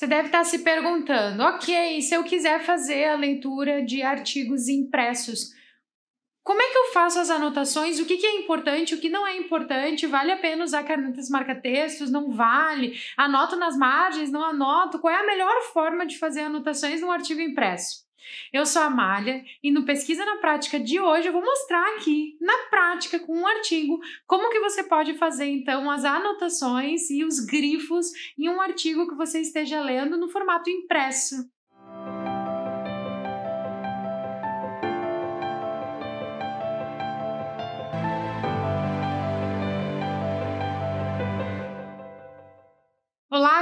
Você deve estar tá se perguntando, ok, se eu quiser fazer a leitura de artigos impressos, como é que eu faço as anotações? O que, que, é importante, o que não é importante? Vale a pena usar canetas marca-textos? Não vale? Anoto nas margens? Não anoto? Qual é a melhor forma de fazer anotações num artigo impresso? Eu sou a Malha e no Pesquisa na Prática de hoje eu vou mostrar aqui, na prática, com um artigo, como que você pode fazer então as anotações e os grifos em um artigo que você esteja lendo no formato impresso.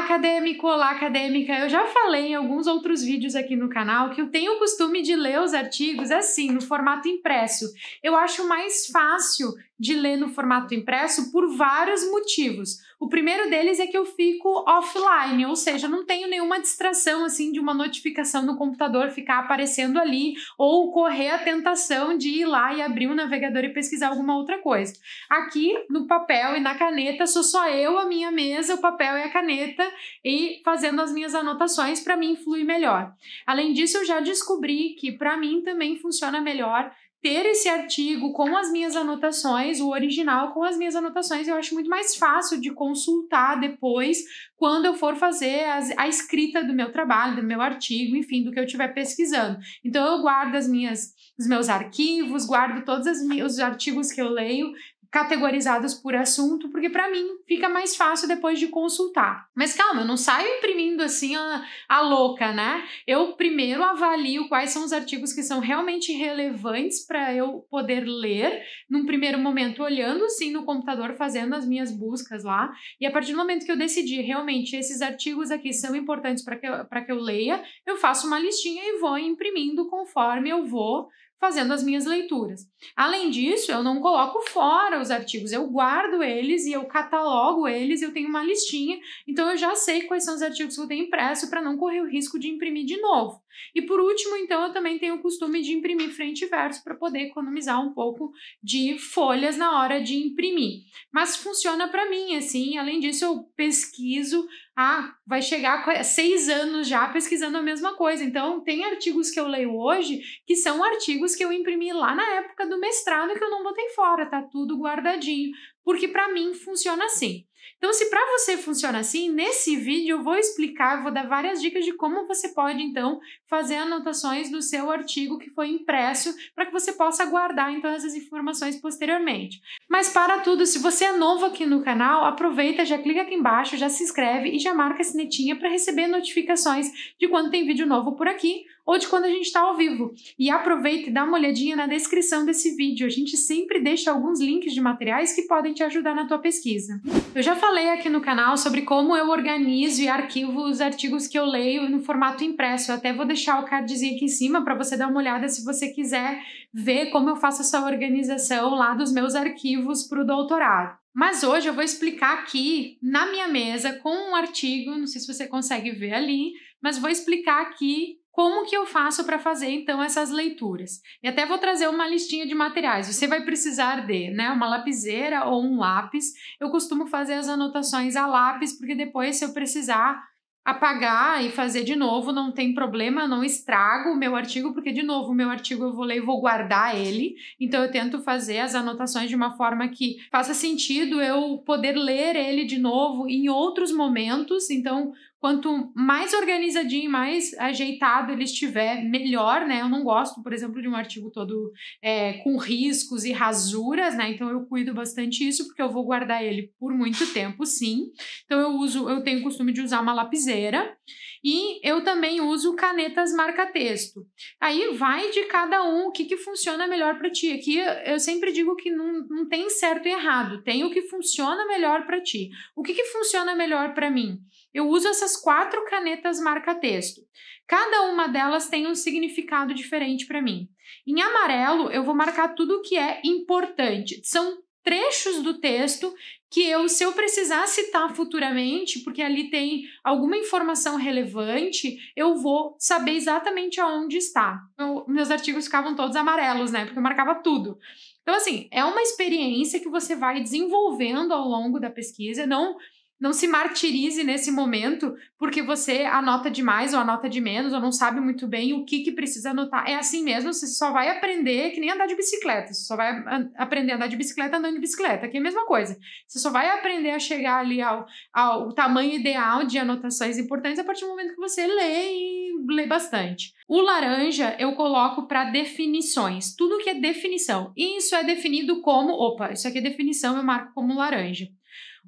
acadêmico, olá acadêmica. Eu já falei em alguns outros vídeos aqui no canal que eu tenho o costume de ler os artigos é assim, no formato impresso. Eu acho mais fácil de ler no formato impresso por vários motivos. O primeiro deles é que eu fico offline, ou seja, não tenho nenhuma distração assim de uma notificação no computador ficar aparecendo ali ou correr a tentação de ir lá e abrir o um navegador e pesquisar alguma outra coisa. Aqui no papel e na caneta sou só eu, a minha mesa, o papel e a caneta e fazendo as minhas anotações para mim flui melhor. Além disso, eu já descobri que para mim também funciona melhor ter esse artigo com as minhas anotações, o original com as minhas anotações, eu acho muito mais fácil de consultar depois quando eu for fazer a, a escrita do meu trabalho, do meu artigo, enfim, do que eu estiver pesquisando. Então eu guardo as minhas os meus arquivos, guardo todos as, os artigos que eu leio Categorizados por assunto, porque para mim fica mais fácil depois de consultar. Mas calma, eu não saio imprimindo assim a, a louca, né? Eu primeiro avalio quais são os artigos que são realmente relevantes para eu poder ler, num primeiro momento olhando sim no computador, fazendo as minhas buscas lá, e a partir do momento que eu decidi realmente esses artigos aqui são importantes para que, que eu leia, eu faço uma listinha e vou imprimindo conforme eu vou fazendo as minhas leituras. Além disso, eu não coloco fora os artigos, eu guardo eles e eu catalogo eles, eu tenho uma listinha, então eu já sei quais são os artigos que eu tenho impresso para não correr o risco de imprimir de novo. E por último, então, eu também tenho o costume de imprimir frente e verso para poder economizar um pouco de folhas na hora de imprimir. Mas funciona para mim, assim, além disso, eu pesquiso ah, vai chegar seis anos já pesquisando a mesma coisa. Então, tem artigos que eu leio hoje que são artigos que eu imprimi lá na época do mestrado que eu não botei fora, tá tudo guardadinho. Porque para mim funciona assim. Então, se para você funciona assim, nesse vídeo eu vou explicar, eu vou dar várias dicas de como você pode então fazer anotações do seu artigo que foi impresso para que você possa guardar então essas informações posteriormente. Mas para tudo, se você é novo aqui no canal, aproveita, já clica aqui embaixo, já se inscreve e já marca a sinetinha para receber notificações de quando tem vídeo novo por aqui ou de quando a gente está ao vivo. E aproveita e dá uma olhadinha na descrição desse vídeo. A gente sempre deixa alguns links de materiais que podem te ajudar na tua pesquisa. Eu já já falei aqui no canal sobre como eu organizo e arquivo os artigos que eu leio no formato impresso. Eu até vou deixar o cardzinho aqui em cima para você dar uma olhada se você quiser ver como eu faço essa organização lá dos meus arquivos para o doutorado. Mas hoje eu vou explicar aqui na minha mesa com um artigo, não sei se você consegue ver ali, mas vou explicar aqui como que eu faço para fazer então essas leituras? E até vou trazer uma listinha de materiais. Você vai precisar de, né, uma lapiseira ou um lápis. Eu costumo fazer as anotações a lápis porque depois se eu precisar apagar e fazer de novo, não tem problema, não estrago o meu artigo, porque de novo, o meu artigo eu vou ler e vou guardar ele. Então eu tento fazer as anotações de uma forma que faça sentido eu poder ler ele de novo em outros momentos. Então, Quanto mais organizadinho e mais ajeitado ele estiver, melhor, né? Eu não gosto, por exemplo, de um artigo todo é, com riscos e rasuras, né? Então eu cuido bastante isso, porque eu vou guardar ele por muito tempo, sim. Então eu uso, eu tenho o costume de usar uma lapiseira. E eu também uso canetas marca-texto. Aí vai de cada um o que, que funciona melhor para ti. Aqui eu sempre digo que não, não tem certo e errado, tem o que funciona melhor para ti. O que, que funciona melhor para mim? Eu uso essas quatro canetas marca-texto. Cada uma delas tem um significado diferente para mim. Em amarelo, eu vou marcar tudo que é importante. São trechos do texto que eu, se eu precisar citar futuramente, porque ali tem alguma informação relevante, eu vou saber exatamente aonde está. Eu, meus artigos ficavam todos amarelos, né? Porque eu marcava tudo. Então, assim, é uma experiência que você vai desenvolvendo ao longo da pesquisa, não não se martirize nesse momento porque você anota demais ou anota de menos ou não sabe muito bem o que, que precisa anotar. É assim mesmo, você só vai aprender que nem andar de bicicleta. Você só vai aprender a andar de bicicleta andando de bicicleta, que é a mesma coisa. Você só vai aprender a chegar ali ao, ao tamanho ideal de anotações importantes a partir do momento que você lê e lê bastante. O laranja eu coloco para definições, tudo que é definição. Isso é definido como, opa, isso aqui é definição, eu marco como laranja.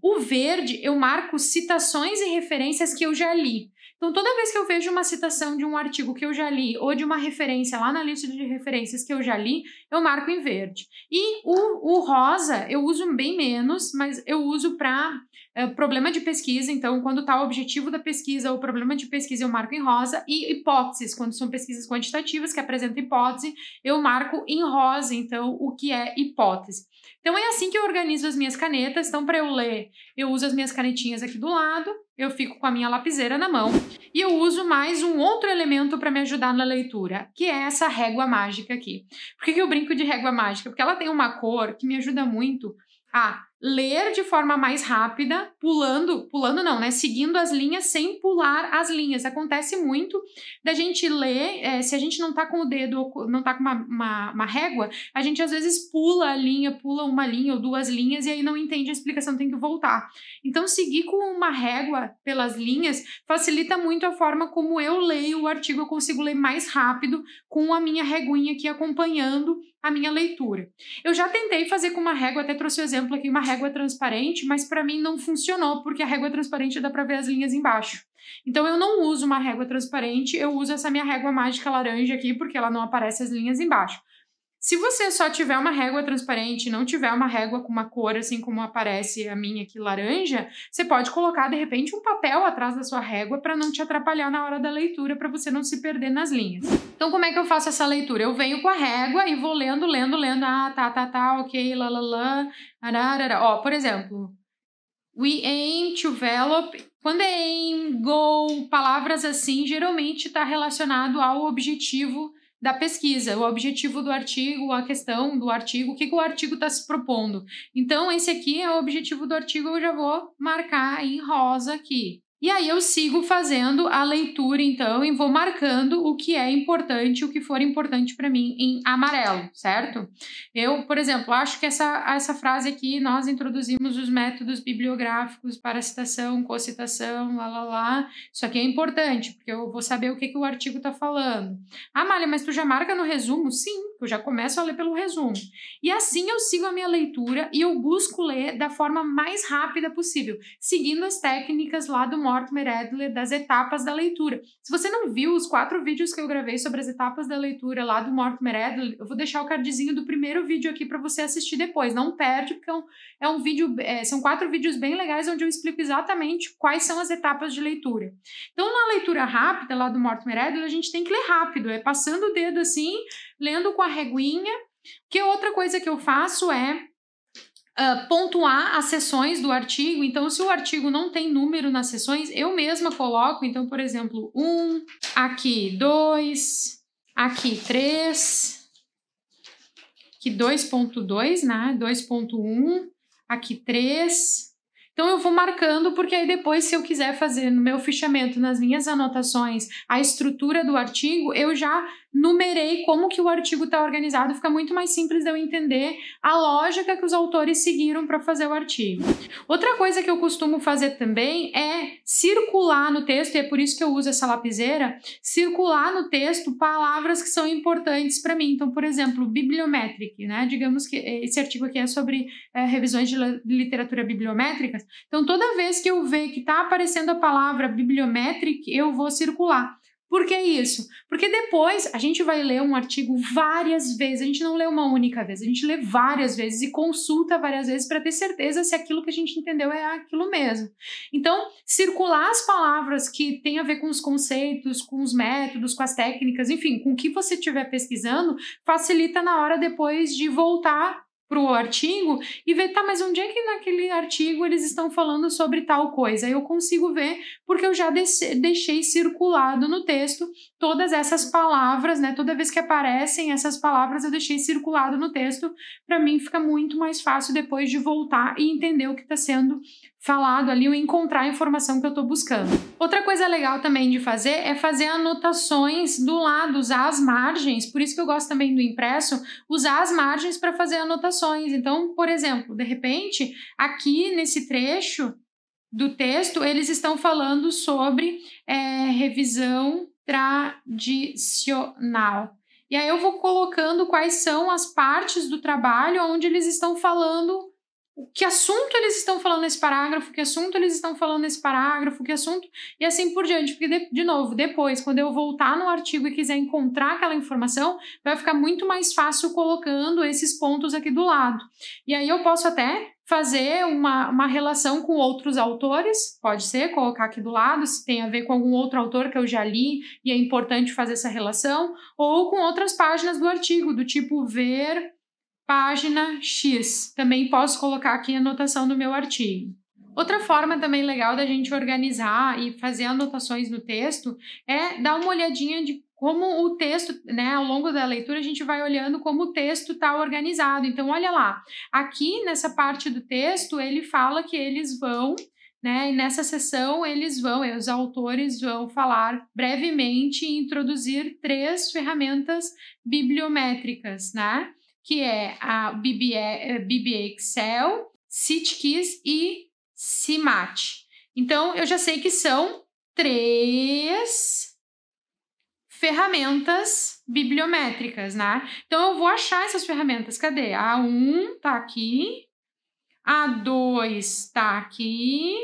O verde eu marco citações e referências que eu já li. Então, toda vez que eu vejo uma citação de um artigo que eu já li ou de uma referência lá na lista de referências que eu já li, eu marco em verde. E o, o rosa eu uso bem menos, mas eu uso para é, problema de pesquisa, então, quando está o objetivo da pesquisa, o problema de pesquisa eu marco em rosa, e hipóteses, quando são pesquisas quantitativas que apresentam hipótese, eu marco em rosa, então, o que é hipótese. Então, é assim que eu organizo as minhas canetas. Então, para eu ler, eu uso as minhas canetinhas aqui do lado, eu fico com a minha lapiseira na mão e eu uso mais um outro elemento para me ajudar na leitura, que é essa régua mágica aqui. Por que, que eu brinco de régua mágica? Porque ela tem uma cor que me ajuda muito a ler de forma mais rápida, pulando, pulando não, né? Seguindo as linhas sem pular as linhas. Acontece muito da gente ler, é, se a gente não tá com o dedo, não tá com uma, uma, uma, régua, a gente às vezes pula a linha, pula uma linha ou duas linhas e aí não entende a explicação, tem que voltar. Então, seguir com uma régua pelas linhas facilita muito a forma como eu leio o artigo, eu consigo ler mais rápido com a minha reguinha aqui acompanhando a minha leitura. Eu já tentei fazer com uma régua, até trouxe o exemplo aqui, uma régua transparente, mas para mim não funcionou, porque a régua transparente dá para ver as linhas embaixo. Então eu não uso uma régua transparente, eu uso essa minha régua mágica laranja aqui, porque ela não aparece as linhas embaixo. Se você só tiver uma régua transparente, não tiver uma régua com uma cor assim como aparece a minha aqui laranja, você pode colocar de repente um papel atrás da sua régua para não te atrapalhar na hora da leitura, para você não se perder nas linhas. Então como é que eu faço essa leitura? Eu venho com a régua e vou lendo, lendo, lendo. Ah, tá, tá, tá, OK, la, la, la. Ararara. Ó, por exemplo, we aim to develop. Quando é aim, goal, palavras assim, geralmente está relacionado ao objetivo da pesquisa, o objetivo do artigo, a questão do artigo, o que, que o artigo está se propondo. Então, esse aqui é o objetivo do artigo, eu já vou marcar em rosa aqui. E aí eu sigo fazendo a leitura então e vou marcando o que é importante, o que for importante para mim em amarelo, certo? Eu, por exemplo, acho que essa, essa frase aqui nós introduzimos os métodos bibliográficos para citação, cocitação, lá lá lá. Isso aqui é importante, porque eu vou saber o que, que o artigo está falando. Ah, Malha, mas tu já marca no resumo? Sim, eu já começo a ler pelo resumo. E assim eu sigo a minha leitura e eu busco ler da forma mais rápida possível, seguindo as técnicas lá do Mortimer Adler das etapas da leitura. Se você não viu os quatro vídeos que eu gravei sobre as etapas da leitura lá do Mortimer Adler, eu vou deixar o cardzinho do primeiro vídeo aqui para você assistir depois. Não perde, porque é um, é um vídeo, é, são quatro vídeos bem legais onde eu explico exatamente quais são as etapas de leitura. Então, na leitura rápida lá do Mortimer Adler, a gente tem que ler rápido, é passando o dedo assim lendo com a reguinha. Que outra coisa que eu faço é Uh, pontuar as sessões do artigo. Então, se o artigo não tem número nas sessões, eu mesma coloco. Então, por exemplo, um, aqui dois, aqui três, aqui 2.2, né? 2.1, aqui três, então eu vou marcando, porque aí depois, se eu quiser fazer no meu fichamento, nas minhas anotações, a estrutura do artigo, eu já numerei como que o artigo está organizado, fica muito mais simples de eu entender a lógica que os autores seguiram para fazer o artigo. Outra coisa que eu costumo fazer também é circular no texto, e é por isso que eu uso essa lapiseira, circular no texto palavras que são importantes para mim. Então, por exemplo, bibliométrica, né? Digamos que esse artigo aqui é sobre é, revisões de literatura bibliométrica então, toda vez que eu ver que está aparecendo a palavra bibliometric, eu vou circular. Por que isso? Porque depois a gente vai ler um artigo várias vezes, a gente não lê uma única vez, a gente lê várias vezes e consulta várias vezes para ter certeza se aquilo que a gente entendeu é aquilo mesmo. Então, circular as palavras que tem a ver com os conceitos, com os métodos, com as técnicas, enfim, com o que você estiver pesquisando, facilita na hora depois de voltar para o artigo e ver, tá, mas onde é que naquele artigo eles estão falando sobre tal coisa? Eu consigo ver porque eu já deixei circulado no texto todas essas palavras, né? Toda vez que aparecem essas palavras, eu deixei circulado no texto. Para mim, fica muito mais fácil depois de voltar e entender o que está sendo falado ali ou encontrar a informação que eu estou buscando. Outra coisa legal também de fazer é fazer anotações do lado, usar as margens, por isso que eu gosto também do impresso, usar as margens para fazer anotações. Então, por exemplo, de repente, aqui nesse trecho do texto, eles estão falando sobre é, revisão tradicional. E aí eu vou colocando quais são as partes do trabalho onde eles estão falando que assunto eles estão falando nesse parágrafo, que assunto eles estão falando nesse parágrafo, que assunto, e assim por diante. Porque, de, de, novo, depois, quando eu voltar no artigo e quiser encontrar aquela informação, vai ficar muito mais fácil colocando esses pontos aqui do lado. E aí eu posso até fazer uma, uma relação com outros autores, pode ser, colocar aqui do lado, se tem a ver com algum outro autor que eu já li e é importante fazer essa relação, ou com outras páginas do artigo, do tipo ver página X. Também posso colocar aqui a anotação do meu artigo. Outra forma também legal da gente organizar e fazer anotações no texto é dar uma olhadinha de como o texto, né, ao longo da leitura a gente vai olhando como o texto está organizado. Então, olha lá, aqui nessa parte do texto ele fala que eles vão né? E nessa sessão eles vão, os autores vão falar brevemente e introduzir três ferramentas bibliométricas, né? que é a BBA, BBA é, Excel, Sitkeys e CIMAT. Então, eu já sei que são três ferramentas bibliométricas, né? Então, eu vou achar essas ferramentas. Cadê? A 1 tá aqui, a 2 tá aqui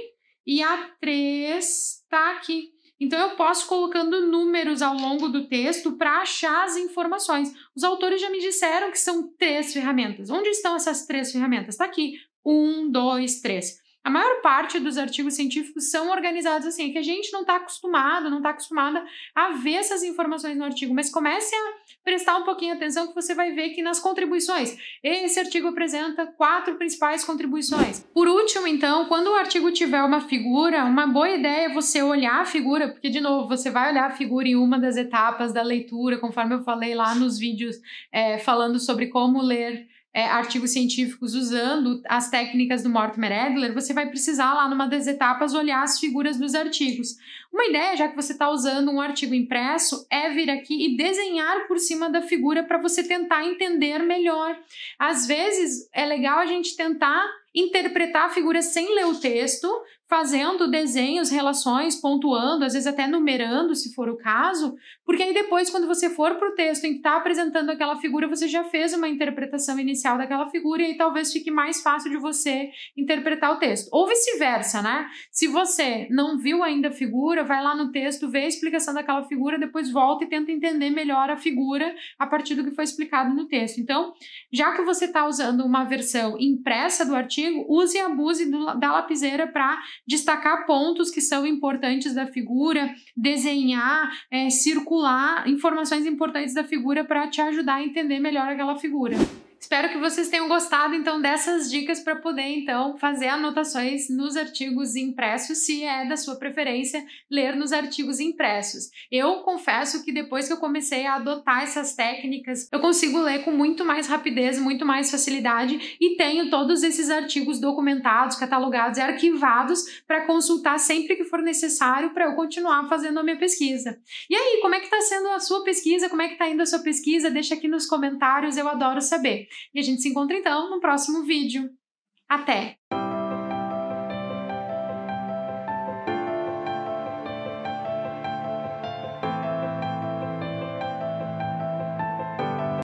e a 3 tá aqui. Então eu posso colocando números ao longo do texto para achar as informações. Os autores já me disseram que são três ferramentas. Onde estão essas três ferramentas? Está aqui. Um, dois, três. A maior parte dos artigos científicos são organizados assim, é que a gente não está acostumado, não está acostumada a ver essas informações no artigo, mas comece a prestar um pouquinho atenção que você vai ver que nas contribuições, esse artigo apresenta quatro principais contribuições. Por último, então, quando o artigo tiver uma figura, uma boa ideia é você olhar a figura, porque, de novo, você vai olhar a figura em uma das etapas da leitura, conforme eu falei lá nos vídeos é, falando sobre como ler é, artigos científicos usando as técnicas do Mortimer Adler, você vai precisar lá numa das etapas olhar as figuras dos artigos. Uma ideia, já que você está usando um artigo impresso, é vir aqui e desenhar por cima da figura para você tentar entender melhor. Às vezes é legal a gente tentar interpretar a figura sem ler o texto, fazendo desenhos, relações, pontuando, às vezes até numerando, se for o caso, porque aí depois, quando você for para o texto em que está apresentando aquela figura, você já fez uma interpretação inicial daquela figura e aí talvez fique mais fácil de você interpretar o texto. Ou vice-versa, né? Se você não viu ainda a figura, vai lá no texto, vê a explicação daquela figura, depois volta e tenta entender melhor a figura a partir do que foi explicado no texto. Então, já que você está usando uma versão impressa do artigo, artigo, use e abuse do, da lapiseira para destacar pontos que são importantes da figura, desenhar, é, circular informações importantes da figura para te ajudar a entender melhor aquela figura. Espero que vocês tenham gostado então dessas dicas para poder então fazer anotações nos artigos impressos, se é da sua preferência ler nos artigos impressos. Eu confesso que depois que eu comecei a adotar essas técnicas, eu consigo ler com muito mais rapidez, muito mais facilidade e tenho todos esses artigos documentados, catalogados e arquivados para consultar sempre que for necessário para eu continuar fazendo a minha pesquisa. E aí, como é que está sendo a sua pesquisa? Como é que está indo a sua pesquisa? Deixa aqui nos comentários, eu adoro saber. E a gente se encontra então no próximo vídeo. Até!